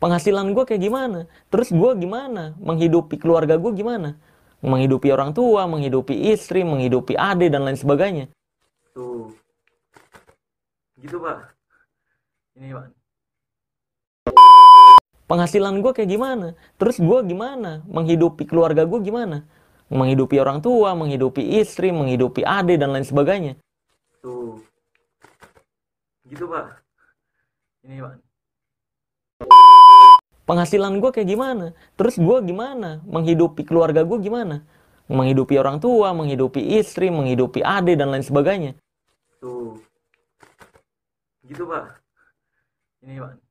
penghasilan gue kayak gimana terus gue gimana menghidupi keluarga gue gimana menghidupi orang tua menghidupi istri menghidupi ade dan lain sebagainya tuh gitu pak ini pak penghasilan gue kayak gimana terus gue gimana menghidupi keluarga gue gimana menghidupi orang tua menghidupi istri menghidupi ade dan lain sebagainya tuh gitu pak ini pak penghasilan gue kayak gimana terus gue gimana menghidupi keluarga gue gimana menghidupi orang tua menghidupi istri menghidupi adik dan lain sebagainya tuh gitu pak ini pak